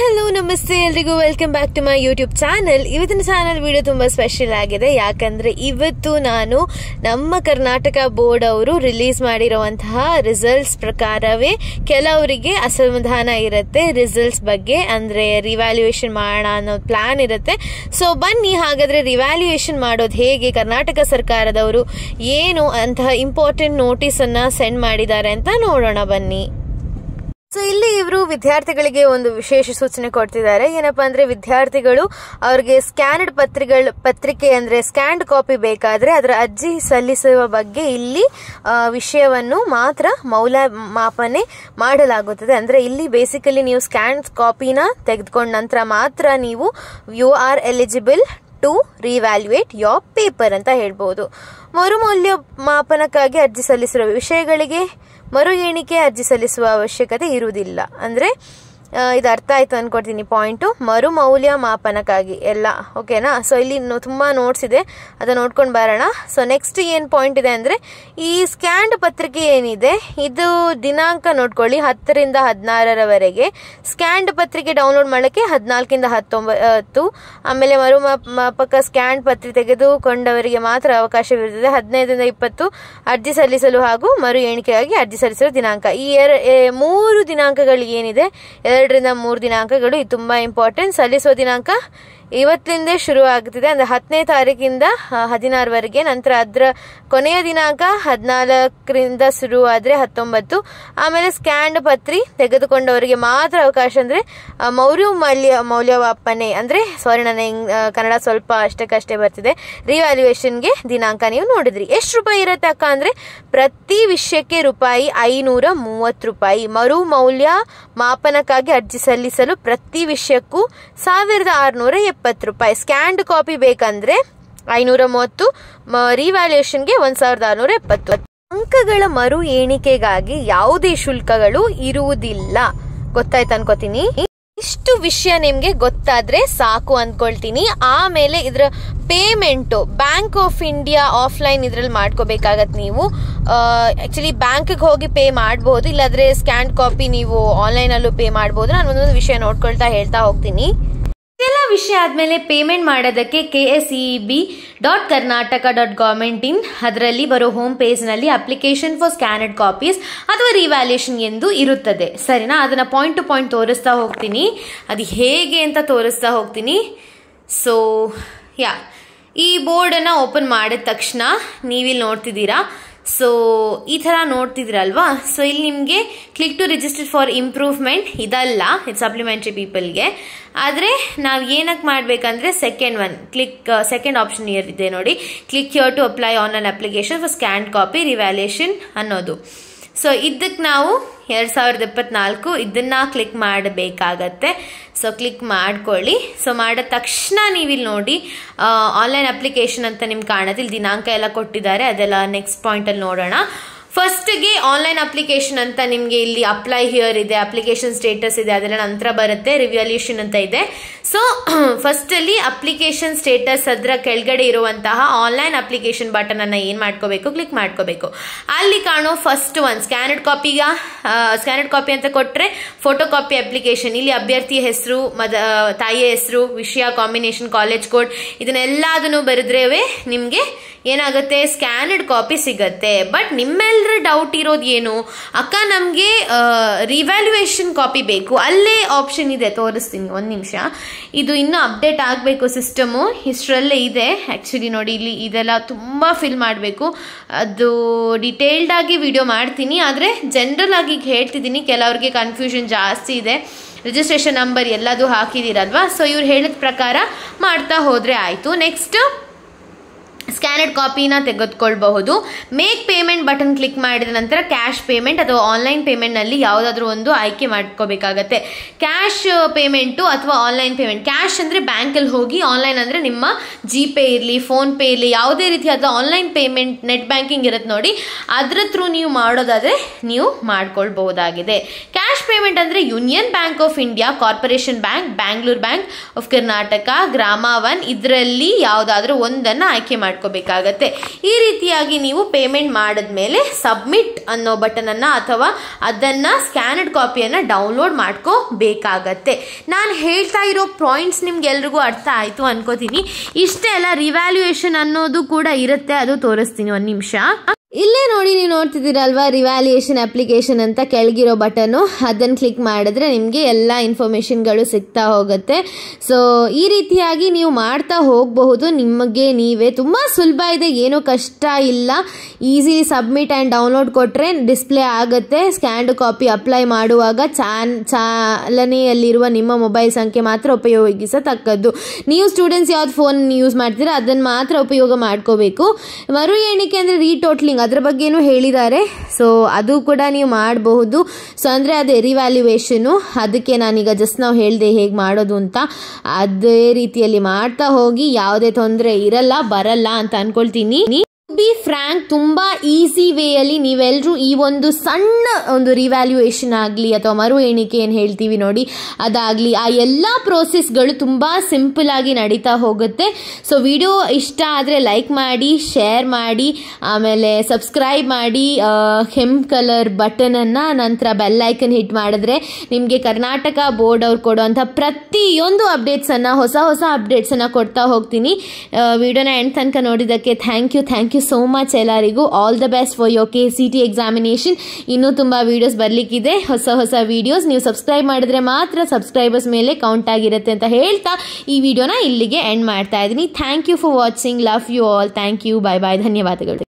hello ನಮಸ್ತೆ ಎಲ್ರಿಗೂ welcome back to my YouTube channel ಇವತ್ತಿನ ಚಾನಲ್ ವಿಡಿಯೋ ತುಂಬ ಸ್ಪೆಷಲ್ ಆಗಿದೆ ಯಾಕಂದರೆ ಇವತ್ತು ನಾನು ನಮ್ಮ ಕರ್ನಾಟಕ ಬೋರ್ಡ್ ಅವರು ರಿಲೀಸ್ ಮಾಡಿರುವಂತಹ ರಿಸಲ್ಟ್ಸ್ ಪ್ರಕಾರವೇ ಕೆಲವರಿಗೆ ಅಸಮಾಧಾನ ಇರುತ್ತೆ ರಿಸಲ್ಟ್ಸ್ ಬಗ್ಗೆ ಅಂದರೆ ರಿವ್ಯಾಲ್ಯೂಯೇಷನ್ ಮಾಡೋಣ ಅನ್ನೋ ಪ್ಲ್ಯಾನ್ ಇರುತ್ತೆ ಸೊ ಬನ್ನಿ ಹಾಗಾದರೆ ರಿವ್ಯಾಲ್ಯೂಯೇಷನ್ ಮಾಡೋದು ಹೇಗೆ ಕರ್ನಾಟಕ ಸರ್ಕಾರದವರು ಏನು ಅಂತಹ ಇಂಪಾರ್ಟೆಂಟ್ ನೋಟಿಸನ್ನು ಸೆಂಡ್ ಮಾಡಿದ್ದಾರೆ ಅಂತ ನೋಡೋಣ ಬನ್ನಿ ಸೊ ಇಲ್ಲಿ ಇವರು ವಿದ್ಯಾರ್ಥಿಗಳಿಗೆ ಒಂದು ವಿಶೇಷ ಸೂಚನೆ ಕೊಡ್ತಿದ್ದಾರೆ ಏನಪ್ಪಾ ಅಂದ್ರೆ ವಿದ್ಯಾರ್ಥಿಗಳು ಅವ್ರಿಗೆ ಸ್ಕ್ಯಾನ್ಡ್ ಪತ್ರಿಕೆಗಳ ಪತ್ರಿಕೆ ಅಂದ್ರೆ ಸ್ಕ್ಯಾನ್ಡ್ ಕಾಪಿ ಬೇಕಾದ್ರೆ ಅದರ ಅರ್ಜಿ ಸಲ್ಲಿಸುವ ಬಗ್ಗೆ ಇಲ್ಲಿ ವಿಷಯವನ್ನು ಮಾತ್ರ ಮೌಲ್ಯಮಾಪನೆ ಮಾಡಲಾಗುತ್ತದೆ ಅಂದ್ರೆ ಇಲ್ಲಿ ಬೇಸಿಕಲಿ ನೀವು ಸ್ಕ್ಯಾನ್ಡ್ ಕಾಪಿನ ತೆಗೆದುಕೊಂಡ ನಂತರ ಮಾತ್ರ ನೀವು you are eligible to revaluate your paper ಅಂತ ಹೇಳ್ಬೋದು ಮರುಮೌಲ್ಯಮಾಪನಕ್ಕಾಗಿ ಅರ್ಜಿ ಸಲ್ಲಿಸಿರುವ ವಿಷಯಗಳಿಗೆ ಮರು ಎಣಿಕೆ ಅರ್ಜಿ ಸಲ್ಲಿಸುವ ಅವಶ್ಯಕತೆ ಇರುವುದಿಲ್ಲ ಅಂದರೆ ಇದು ಅರ್ಥ ಆಯಿತು ಅಂದ್ಕೊಡ್ತೀನಿ ಪಾಯಿಂಟು ಮರುಮೌಲ್ಯ ಮಾಪನಕ್ಕಾಗಿ ಎಲ್ಲ ಓಕೆನಾ ಸೊ ಇಲ್ಲಿ ತುಂಬ ನೋಟ್ಸ್ ಇದೆ ಅದನ್ನು ನೋಡ್ಕೊಂಡು ಬರೋಣ ಸೊ ನೆಕ್ಸ್ಟ್ ಏನು ಪಾಯಿಂಟ್ ಇದೆ ಅಂದರೆ ಈ ಸ್ಕ್ಯಾಂಡ್ ಪತ್ರಿಕೆ ಏನಿದೆ ಇದು ದಿನಾಂಕ ನೋಡ್ಕೊಳ್ಳಿ ಹತ್ತರಿಂದ ಹದಿನಾರರವರೆಗೆ ಸ್ಕ್ಯಾಂಡ್ ಪತ್ರಿಕೆ ಡೌನ್ಲೋಡ್ ಮಾಡೋಕ್ಕೆ ಹದಿನಾಲ್ಕಿಂದ ಹತ್ತೊಂಬತ್ತು ಆಮೇಲೆ ಮರುಮಾಪಕ ಸ್ಕ್ಯಾಂಡ್ ಪತ್ರಿಕೆ ತೆಗೆದುಕೊಂಡವರಿಗೆ ಮಾತ್ರ ಅವಕಾಶವಿರುತ್ತದೆ ಹದಿನೈದರಿಂದ ಇಪ್ಪತ್ತು ಅರ್ಜಿ ಸಲ್ಲಿಸಲು ಹಾಗೂ ಮರು ಎಣಿಕೆಗಾಗಿ ಅರ್ಜಿ ಸಲ್ಲಿಸಲು ದಿನಾಂಕ ಈ ಎರಡು ಮೂರು ದಿನಾಂಕಗಳು ಏನಿದೆ ಎರಡರಿಂದ ಮೂರು ದಿನಾಂಕಗಳು ಇದು ತುಂಬ ಇಂಪಾರ್ಟೆಂಟ್ ಸಲ್ಲಿಸೋ ದಿನಾಂಕ ಇವತ್ತಿನಿಂದ ಶುರು ಆಗ್ತಿದೆ ಅಂದರೆ ಹತ್ತನೇ ತಾರೀಕಿಂದ ಹದಿನಾರವರೆಗೆ ನಂತರ ಅದರ ಕೊನೆಯ ದಿನಾಂಕ ಹದಿನಾಲ್ಕರಿಂದ ಶುರುವಾದರೆ ಹತ್ತೊಂಬತ್ತು ಆಮೇಲೆ ಸ್ಕ್ಯಾಂಡ್ ಪತ್ರಿ ತೆಗೆದುಕೊಂಡವರಿಗೆ ಮಾತ್ರ ಅವಕಾಶ ಅಂದರೆ ಮೌರ್ಯ ಮೌಲ್ಯ ಮೌಲ್ಯವಾಪನೆ ಅಂದರೆ ಸಾರಿ ನನ್ನ ಕನ್ನಡ ಸ್ವಲ್ಪ ಅಷ್ಟಕ್ಕಷ್ಟೇ ಬರ್ತಿದೆ ರಿವ್ಯಾಲ್ಯೂಯೇಷನ್ಗೆ ದಿನಾಂಕ ನೀವು ನೋಡಿದ್ರಿ ಎಷ್ಟು ರೂಪಾಯಿ ಇರುತ್ತೆ ಅಕ್ಕ ಅಂದರೆ ಪ್ರತಿ ವಿಷಯಕ್ಕೆ ರೂಪಾಯಿ ಐನೂರ ಮೂವತ್ತು ರೂಪಾಯಿ ಮರು ಮೌಲ್ಯ ಮಾಪನಕ್ಕಾಗಿ ಅರ್ಜಿ ಸಲ್ಲಿಸಲು ಪ್ರತಿ ವಿಷಯಕ್ಕೂ ಸಾವಿರದ ಆರುನೂರ ಎಪ್ಪ ಇಪ್ಪತ್ತು ರೂಪಾಯಿ ಸ್ಕ್ಯಾಂಡ್ ಕಾಪಿ ಬೇಕಂದ್ರೆ ಐನೂರ ಮೂವತ್ತು ರಿವ್ಯಾಲ್ಯೂಯೇಷನ್ಗೆ ಒಂದ್ ಸಾವಿರದ ಆರುನೂರ ಎಪ್ಪತ್ತು ಅಂಕಗಳ ಮರು ಎಣಿಕೆಗಾಗಿ ಯಾವುದೇ ಶುಲ್ಕಗಳು ಇರುವುದಿಲ್ಲ ಗೊತ್ತಾಯ್ತು ಅನ್ಕೋತೀನಿ ಇಷ್ಟು ವಿಷಯ ನಿಮಗೆ ಗೊತ್ತಾದ್ರೆ ಸಾಕು ಅನ್ಕೊಳ್ತೀನಿ ಆಮೇಲೆ ಇದರ payment bank of India offline ಇದರಲ್ಲಿ ಮಾಡ್ಕೋಬೇಕಾಗತ್ತೆ ನೀವು ಆಕ್ಚುಲಿ ಬ್ಯಾಂಕಿಗೆ ಹೋಗಿ ಪೇ ಮಾಡ್ಬೋದು ಇಲ್ಲಾದ್ರೆ ಸ್ಕ್ಯಾನ್ ಕಾಪಿ ನೀವು ಆನ್ಲೈನಲ್ಲೂ ಪೇ ಮಾಡ್ಬೋದು ನಾನು ಒಂದೊಂದು ವಿಷಯ ನೋಡ್ಕೊಳ್ತಾ ಹೇಳ್ತಾ ಹೋಗ್ತೀನಿ ಎಲ್ಲ ವಿಷಯ ಆದಮೇಲೆ ಪೇಮೆಂಟ್ ಮಾಡೋದಕ್ಕೆ K S E B dot Karnataka dot government in ಅದರಲ್ಲಿ ಬರೋ ಹೋಮ್ ಪೇಜ್ನಲ್ಲಿ ಅಪ್ಲಿಕೇಶನ್ ಫಾರ್ ಸ್ಕ್ಯಾನೆಡ್ ಕಾಪೀಸ್ ಅಥವಾ ರಿವ್ಯಾಲ್ಯೂಷನ್ ಎಂದು ಇರುತ್ತದೆ ಸರಿನಾ ಅದನ್ನು ಪಾಯಿಂಟ್ ಟು ಪಾಯಿಂಟ್ ತೋರಿಸ್ತಾ ಹೋಗ್ತೀನಿ ಅದು ಹೇಗೆ ಅಂತ ತೋರಿಸ್ತಾ ಹೋಗ್ತೀನಿ ಸೊ ಯಾ ಈ ಬೋರ್ಡನ್ನು ಓಪನ್ ಮಾಡಿದ ತಕ್ಷಣ ನೀವಿಲ್ಲಿ ನೋಡ್ತಿದ್ದೀರಾ ಸೊ ಈ ಥರ ನೋಡ್ತಿದ್ರಲ್ವಾ ಸೊ ಇಲ್ಲಿ ನಿಮಗೆ click to register for improvement ಇದಲ್ಲ ಇಟ್ ಸಪ್ಲಿಮೆಂಟ್ರಿ ಪೀಪಲ್ಗೆ ಆದರೆ ನಾವು ಏನಕ್ಕೆ ಮಾಡಬೇಕಂದ್ರೆ second one click second option ಇದೆ ನೋಡಿ click here to apply on application for scanned copy revaluation ಅನ್ನೋದು ಸೊ ಇದಕ್ಕೆ ನಾವು ಎರಡು ಸಾವಿರದ ಇಪ್ಪತ್ನಾಲ್ಕು ಇದನ್ನು ಕ್ಲಿಕ್ ಮಾಡಬೇಕಾಗತ್ತೆ ಸೊ ಕ್ಲಿಕ್ ಮಾಡ್ಕೊಳ್ಳಿ ಸೊ ಮಾಡಿದ ತಕ್ಷಣ ನೀವಿಲ್ಲಿ ನೋಡಿ ಆನ್ಲೈನ್ ಅಪ್ಲಿಕೇಶನ್ ಅಂತ ನಿಮ್ಗೆ ಕಾಣುತ್ತೆ ಇಲ್ಲಿ ದಿನಾಂಕ ಎಲ್ಲ ಕೊಟ್ಟಿದ್ದಾರೆ ಅದೆಲ್ಲ ನೆಕ್ಸ್ಟ್ ಪಾಯಿಂಟಲ್ಲಿ ನೋಡೋಣ ಫಸ್ಟ್ಗೆ ಆನ್ಲೈನ್ ಅಪ್ಲಿಕೇಶನ್ ಅಂತ ನಿಮಗೆ ಇಲ್ಲಿ ಅಪ್ಲೈ ಹಿಯರ್ ಇದೆ ಅಪ್ಲಿಕೇಶನ್ ಸ್ಟೇಟಸ್ ಇದೆ ಅದರ ನಂತರ ಬರುತ್ತೆ ರಿವ್ಯಲ್ಯೂಷನ್ ಅಂತ ಇದೆ ಸೊ ಫಸ್ಟಲ್ಲಿ ಅಪ್ಲಿಕೇಶನ್ ಸ್ಟೇಟಸ್ ಅದರ ಕೆಳಗಡೆ ಇರುವಂತಹ ಆನ್ಲೈನ್ ಅಪ್ಲಿಕೇಶನ್ ಬಟನನ್ನು ಏನು ಮಾಡ್ಕೋಬೇಕು ಕ್ಲಿಕ್ ಮಾಡ್ಕೋಬೇಕು ಅಲ್ಲಿ ಕಾಣೋ ಫಸ್ಟ್ ಒನ್ ಸ್ಕ್ಯಾನರ್ಡ್ ಕಾಪಿಗ ಸ್ಕ್ಯಾನರ್ಡ್ ಕಾಪಿ ಅಂತ ಕೊಟ್ಟರೆ ಫೋಟೋ ಕಾಪಿ ಅಪ್ಲಿಕೇಶನ್ ಇಲ್ಲಿ ಅಭ್ಯರ್ಥಿಯ ಹೆಸರು ಮದ ತಾಯಿಯ ಹೆಸರು ವಿಷಯ ಕಾಂಬಿನೇಷನ್ ಕಾಲೇಜ್ ಕೋಡ್ ಇದನ್ನೆಲ್ಲ ಬರೆದ್ರೇವೆ ನಿಮಗೆ ಏನಾಗುತ್ತೆ ಸ್ಕ್ಯಾನ್ಡ್ ಕಾಪಿ ಸಿಗತ್ತೆ ಬಟ್ ನಿಮ್ಮೆಲ್ಲರ ಡೌಟ್ ಇರೋದು ಏನು ಅಕ್ಕ ನಮಗೆ ರಿವ್ಯಾಲ್ಯೂಯೇಷನ್ ಕಾಪಿ ಬೇಕು ಅಲ್ಲೇ ಆಪ್ಷನ್ ಇದೆ ತೋರಿಸ್ತೀನಿ ಒಂದು ನಿಮಿಷ ಇದು ಇನ್ನೂ ಅಪ್ಡೇಟ್ ಆಗಬೇಕು ಸಿಸ್ಟಮು ಇಷ್ಟರಲ್ಲೇ ಇದೆ ಆ್ಯಕ್ಚುಲಿ ನೋಡಿ ಇಲ್ಲಿ ಇದೆಲ್ಲ ತುಂಬ ಫಿಲ್ ಮಾಡಬೇಕು ಅದು ಡಿಟೇಲ್ಡಾಗಿ ವಿಡಿಯೋ ಮಾಡ್ತೀನಿ ಆದರೆ ಜನ್ರಲ್ ಆಗಿ ಹೇಳ್ತಿದ್ದೀನಿ ಕೆಲವ್ರಿಗೆ ಕನ್ಫ್ಯೂಷನ್ ಜಾಸ್ತಿ ಇದೆ ರಿಜಿಸ್ಟ್ರೇಷನ್ ನಂಬರ್ ಎಲ್ಲದೂ ಹಾಕಿದ್ದೀರಲ್ವಾ ಸೊ ಇವ್ರು ಹೇಳಿದ ಪ್ರಕಾರ ಮಾಡ್ತಾ ಹೋದರೆ ಆಯಿತು ನೆಕ್ಸ್ಟ್ ಸ್ಕ್ಯಾನರ್ಡ್ ಕಾಪಿನ ತೆಗೆದುಕೊಳ್ಬಹುದು ಮೇಕ್ ಪೇಮೆಂಟ್ ಬಟನ್ ಕ್ಲಿಕ್ ಮಾಡಿದ ನಂತರ ಕ್ಯಾಶ್ ಪೇಮೆಂಟ್ ಅಥವಾ ಆನ್ಲೈನ್ ಪೇಮೆಂಟ್ನಲ್ಲಿ ಯಾವುದಾದ್ರೂ ಒಂದು ಆಯ್ಕೆ ಮಾಡ್ಕೋಬೇಕಾಗತ್ತೆ ಕ್ಯಾಶ್ ಪೇಮೆಂಟು ಅಥವಾ ಆನ್ಲೈನ್ ಪೇಮೆಂಟ್ ಕ್ಯಾಶ್ ಅಂದರೆ ಬ್ಯಾಂಕಲ್ಲಿ ಹೋಗಿ ಆನ್ಲೈನ್ ಅಂದರೆ ನಿಮ್ಮ ಜಿಪೇ ಇರಲಿ ಫೋನ್ಪೇ ಇರಲಿ ಯಾವುದೇ ರೀತಿಯಾದ ಆನ್ಲೈನ್ ಪೇಮೆಂಟ್ ನೆಟ್ ಬ್ಯಾಂಕಿಂಗ್ ಇರುತ್ತೆ ನೋಡಿ ಅದರ ಥ್ರೂ ನೀವು ಮಾಡೋದಾದರೆ ನೀವು ಮಾಡ್ಕೊಳ್ಬಹುದಾಗಿದೆ ಕ್ಯಾಶ್ ಪೇಮೆಂಟ್ ಅಂದರೆ union bank of India corporation bank Bangalore bank of Karnataka ಗ್ರಾಮ ಇದರಲ್ಲಿ ಯಾವುದಾದ್ರೂ ಒಂದನ್ನು ಆಯ್ಕೆ ಮಾಡ್ಕೋಬೇಕಾಗತ್ತೆ ಈ ರೀತಿಯಾಗಿ ನೀವು ಪೇಮೆಂಟ್ ಮಾಡಿದ್ಮೇಲೆ ಸಬ್ಮಿಟ್ ಅನ್ನೋ ಬಟನನ್ನು ಅಥವಾ ಅದನ್ನು ಸ್ಕ್ಯಾನಡ್ ಕಾಪಿಯನ್ನು ಡೌನ್ಲೋಡ್ ಮಾಡ್ಕೋಬೇಕಾಗತ್ತೆ ನಾನು ಹೇಳ್ತಾ ಇರೋ ಪಾಯಿಂಟ್ಸ್ ನಿಮ್ಗೆಲ್ರಿಗೂ ಅರ್ಥ ಆಯಿತು ಅನ್ಕೋತೀನಿ ಇಷ್ಟೇ ಅಲ್ಲ ರಿವ್ಯಾಲ್ಯೂಯೇಷನ್ ಅನ್ನೋದು ಕೂಡ ಇರುತ್ತೆ ಅದು ತೋರಿಸ್ತೀನಿ ಒಂದು ನಿಮಿಷ ಇಲ್ಲೇ ನೋಡಿ ನೀವು ನೋಡ್ತಿದ್ದೀರಲ್ವಾ ರಿವ್ಯಾಲ್ಯೂಯೇಷನ್ ಅಪ್ಲಿಕೇಶನ್ ಅಂತ ಕೆಳಗಿರೋ ಬಟನ್ನು ಅದನ್ನು ಕ್ಲಿಕ್ ಮಾಡಿದ್ರೆ ನಿಮಗೆ ಎಲ್ಲ ಇನ್ಫಾರ್ಮೇಷನ್ಗಳು ಸಿಗ್ತಾ ಹೋಗುತ್ತೆ ಸೊ ಈ ರೀತಿಯಾಗಿ ನೀವು ಮಾಡ್ತಾ ಹೋಗಬಹುದು ನಿಮಗೆ ನೀವೇ ತುಂಬ ಸುಲಭ ಇದೆ ಏನೂ ಕಷ್ಟ ಇಲ್ಲ ಈಸಿ ಸಬ್ಮಿಟ್ ಆ್ಯಂಡ್ ಡೌನ್ಲೋಡ್ ಕೊಟ್ಟರೆ ಡಿಸ್ಪ್ಲೇ ಆಗುತ್ತೆ ಸ್ಕ್ಯಾಂಡ್ ಕಾಪಿ ಅಪ್ಲೈ ಮಾಡುವಾಗ ಚಾನ್ ಚಾಲನೆಯಲ್ಲಿರುವ ನಿಮ್ಮ ಮೊಬೈಲ್ ಸಂಖ್ಯೆ ಮಾತ್ರ ಉಪಯೋಗಿಸತಕ್ಕದ್ದು ನೀವು ಸ್ಟೂಡೆಂಟ್ಸ್ ಯಾವ್ದು ಫೋನ್ ಯೂಸ್ ಮಾಡ್ತೀರಾ ಅದನ್ನು ಮಾತ್ರ ಉಪಯೋಗ ಮಾಡ್ಕೋಬೇಕು ಮರು ಎಣಿಕೆ ಅಂದರೆ ರೀಟೋಟ್ಲಿಂಗ್ ಅದ್ರ ಬಗ್ಗೆನೂ ಹೇಳಿದ್ದಾರೆ ಸೊ ಅದು ಕೂಡ ನೀವು ಮಾಡಬಹುದು ಸೊ ಅಂದರೆ ಅದೇ ರಿವ್ಯಾಲ್ಯೂಯೇಷನು ಅದಕ್ಕೆ ನಾನೀಗ ಜಸ್ಟ್ ನಾವು ಹೇಳಿದೆ ಹೇಗೆ ಮಾಡೋದು ಅಂತ ಅದೇ ರೀತಿಯಲ್ಲಿ ಮಾಡ್ತಾ ಹೋಗಿ ಯಾವುದೇ ತೊಂದರೆ ಇರಲ್ಲ ಬರಲ್ಲ ಅಂತ ಅಂದ್ಕೊಳ್ತೀನಿ ಬಿ ಫ್ರ್ಯಾಂಕ್ ತುಂಬ ಈಸಿ ವೇಯಲ್ಲಿ ನೀವೆಲ್ಲರೂ ಈ ಒಂದು ಸಣ್ಣ ಒಂದು ರಿವ್ಯಾಲ್ಯೂಯೇಷನ್ ಆಗಲಿ ಅಥವಾ ಮರು ಎಣಿಕೆ ಏನು ಹೇಳ್ತೀವಿ ನೋಡಿ ಅದಾಗಲಿ ಆ ಎಲ್ಲ ಪ್ರೋಸೆಸ್ಗಳು ತುಂಬ ಸಿಂಪಲ್ ಆಗಿ ನಡೀತಾ ಹೋಗುತ್ತೆ ಸೊ ವಿಡಿಯೋ ಇಷ್ಟ ಆದರೆ ಲೈಕ್ ಮಾಡಿ ಶೇರ್ ಮಾಡಿ ಆಮೇಲೆ ಸಬ್ಸ್ಕ್ರೈಬ್ ಮಾಡಿ ಹೆಮ್ ಕಲರ್ ಬಟನನ್ನು ನಂತರ ಬೆಲ್ಲೈಕನ್ ಹಿಟ್ ಮಾಡಿದ್ರೆ ನಿಮಗೆ ಕರ್ನಾಟಕ ಬೋರ್ಡ್ ಅವ್ರು ಕೊಡುವಂಥ ಪ್ರತಿಯೊಂದು ಅಪ್ಡೇಟ್ಸನ್ನು ಹೊಸ ಹೊಸ ಅಪ್ಡೇಟ್ಸನ್ನು ಕೊಡ್ತಾ ಹೋಗ್ತೀನಿ ವಿಡಿಯೋನ ಎಂಡ್ ತನಕ ನೋಡಿದ್ದಕ್ಕೆ thank you thank you so much ಎಲ್ಲರಿಗೂ all the best for your K C T examination ಇನ್ನೂ ತುಂಬ ವೀಡಿಯೋಸ್ ಬರಲಿಕ್ಕಿದೆ ಹೊಸ ಹೊಸ ವೀಡಿಯೋಸ್ ನೀವು ಸಬ್ಸ್ಕ್ರೈಬ್ ಮಾಡಿದ್ರೆ ಮಾತ್ರ ಸಬ್ಸ್ಕ್ರೈಬರ್ಸ್ ಮೇಲೆ ಕೌಂಟ್ ಆಗಿರುತ್ತೆ ಅಂತ ಹೇಳ್ತಾ ಈ ವಿಡಿಯೋನ ಇಲ್ಲಿಗೆ ಎಂಡ್ ಮಾಡ್ತಾ ಇದ್ದೀನಿ thank you for watching love you all thank you bye bye ಧನ್ಯವಾದಗಳು